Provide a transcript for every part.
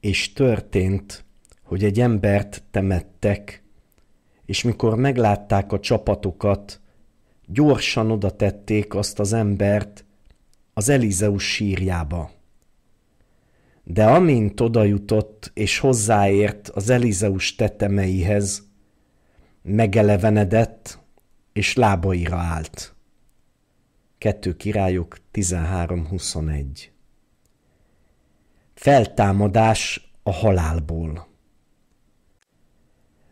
és történt, hogy egy embert temettek, és mikor meglátták a csapatokat, gyorsan oda tették azt az embert az Elizeus sírjába. De amint odajutott és hozzáért az Elizeus tetemeihez, megelevenedett és lábaira állt. Kettő királyok 13.21 Feltámadás a halálból.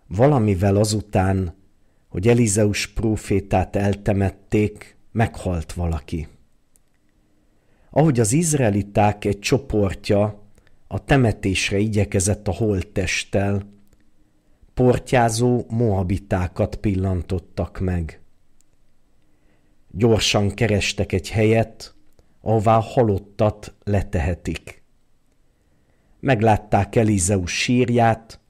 Valamivel azután, hogy Elizeus prófétát eltemették, meghalt valaki. Ahogy az izraeliták egy csoportja a temetésre igyekezett a holttesttel, portyázó moabitákat pillantottak meg. Gyorsan kerestek egy helyet, ahová halottat letehetik meglátták Elizeus sírját,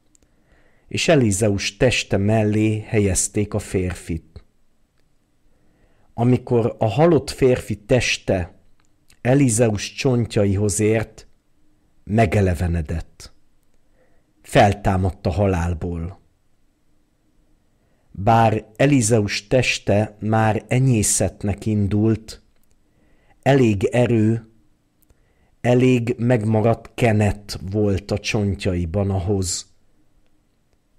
és Elizeus teste mellé helyezték a férfit. Amikor a halott férfi teste Elizeus csontjaihoz ért, megelevenedett. Feltámadt a halálból. Bár Elizeus teste már enyészetnek indult, elég erő elég megmaradt kenet volt a csontjaiban ahhoz,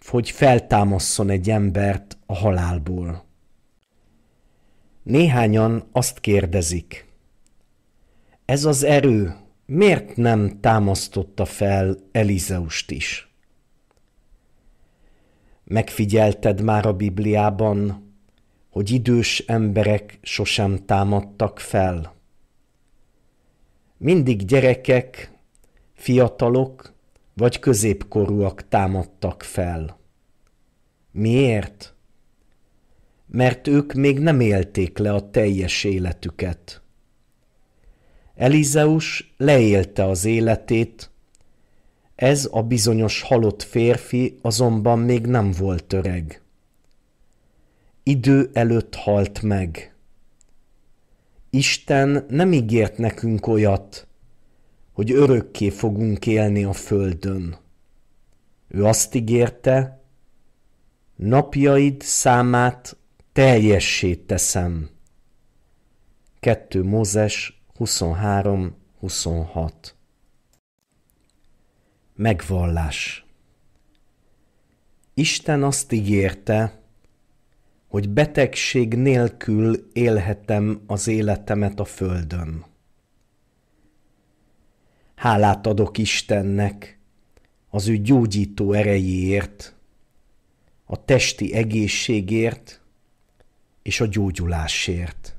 hogy feltámasszon egy embert a halálból. Néhányan azt kérdezik, ez az erő miért nem támasztotta fel Elizeust is? Megfigyelted már a Bibliában, hogy idős emberek sosem támadtak fel? Mindig gyerekek, fiatalok vagy középkorúak támadtak fel. Miért? Mert ők még nem élték le a teljes életüket. Elizeus leélte az életét, ez a bizonyos halott férfi azonban még nem volt öreg. Idő előtt halt meg. Isten nem ígért nekünk olyat, hogy örökké fogunk élni a földön. Ő azt ígérte, napjaid számát teljessé teszem. 2 Mózes 23-26 Megvallás Isten azt ígérte, hogy betegség nélkül élhetem az életemet a földön. Hálát adok Istennek az ő gyógyító erejéért, a testi egészségért és a gyógyulásért.